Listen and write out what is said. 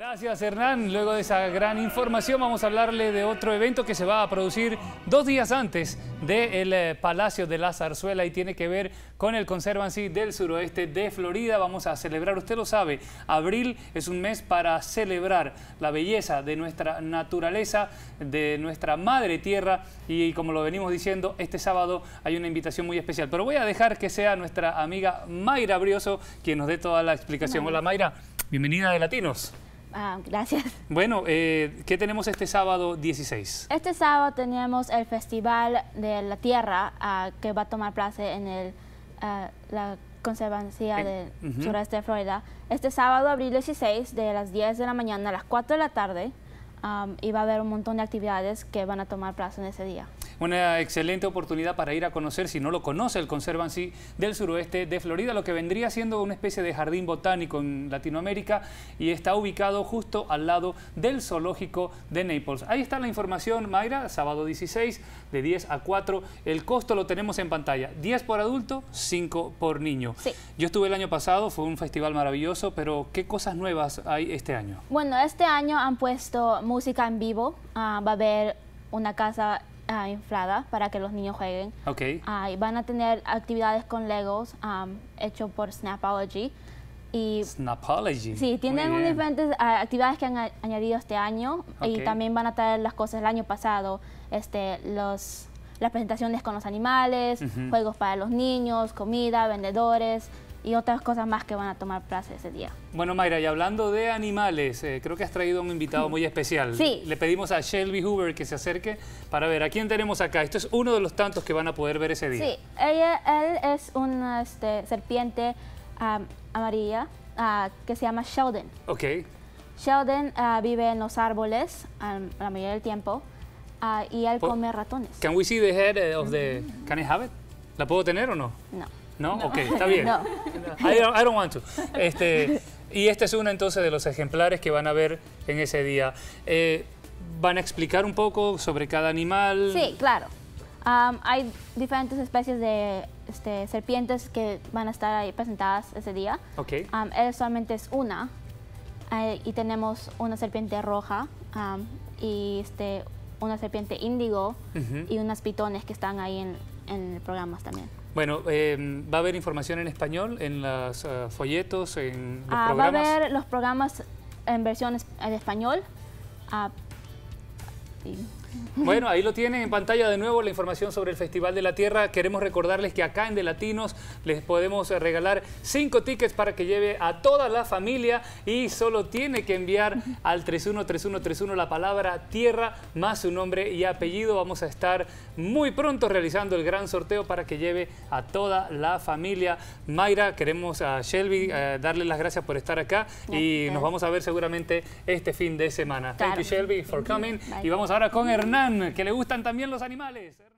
Gracias Hernán. Luego de esa gran información vamos a hablarle de otro evento que se va a producir dos días antes del eh, Palacio de la Zarzuela y tiene que ver con el Conservancy del suroeste de Florida. Vamos a celebrar, usted lo sabe, abril es un mes para celebrar la belleza de nuestra naturaleza, de nuestra madre tierra y como lo venimos diciendo, este sábado hay una invitación muy especial. Pero voy a dejar que sea nuestra amiga Mayra Brioso quien nos dé toda la explicación. Hola Mayra, bienvenida de Latinos. Ah, gracias. Bueno, eh, ¿qué tenemos este sábado 16? Este sábado tenemos el Festival de la Tierra ah, que va a tomar place en el, ah, la Conservancia del sureste de Florida. Este sábado, abril 16, de las 10 de la mañana a las 4 de la tarde, y va a haber un montón de actividades que van a tomar plazo en ese día. Una excelente oportunidad para ir a conocer, si no lo conoce, el Conservancy del suroeste de Florida, lo que vendría siendo una especie de jardín botánico en Latinoamérica y está ubicado justo al lado del zoológico de Naples. Ahí está la información, Mayra, sábado 16 de 10 a 4. El costo lo tenemos en pantalla, 10 por adulto, 5 por niño. Yo estuve el año pasado, fue un festival maravilloso, pero ¿qué cosas nuevas hay este año? Bueno, este año han puesto música en vivo, ah, va a haber una casa Ah, inflada para que los niños jueguen. Okay. Ah, van a tener actividades con Legos hecho por Snapology. Y, Snapology. Sí, tienen diferentes ah, actividades que han añadido este año y también van a traer las cosas del año pasado, este, los, las presentaciones con los animales, juegos para los niños, comida, vendedores, y otras cosas más que van a tomar plaza ese día. Bueno, Mayra, y hablando de animales, eh, creo que has traído un invitado muy especial. Sí. Le pedimos a Shelby Hoover que se acerque para ver a quién tenemos acá. Esto es uno de los tantos que van a poder ver ese día. Sí, ella, él es una este, serpiente amarilla ah, que se llama Sheldon. Ok. Sheldon ah, vive en los árboles la mayoría del tiempo ah, y él come ratones. Can we see the head eh, of the... Can I have it? ¿La puedo tener o no? No. ¿No? Ok, está bien. No. I, don't, want to. Este, y este es uno entonces de los ejemplares que van a ver en ese día. Eh, ¿Van a explicar un poco sobre cada animal? Sí, claro. Um, hay diferentes especies de este, serpientes que van a estar ahí presentadas ese día. Ok. él um, solamente es una. Eh, y tenemos una serpiente roja um, y este, una serpiente índigo y unas pitones que están ahí en, en programas también. Bueno, em, ¿va a haber información en español en los ah, folletos, en los ah, Va a haber los programas en versión en español. Ah, bueno, ahí lo tienen en pantalla de nuevo la información sobre el Festival de la Tierra. Queremos recordarles que acá en De Latinos les podemos regalar cinco tickets para que lleve a toda la familia y solo tiene que enviar al 313131 la palabra Tierra más su nombre y apellido. Vamos a estar muy pronto realizando el gran sorteo para que lleve a toda la familia. Mayra, queremos a Shelby eh, darle las gracias por estar acá y nos vamos a ver seguramente este fin de semana. Thank you Shelby for coming. Y vamos ahora con Hernán, que le gustan también los animales.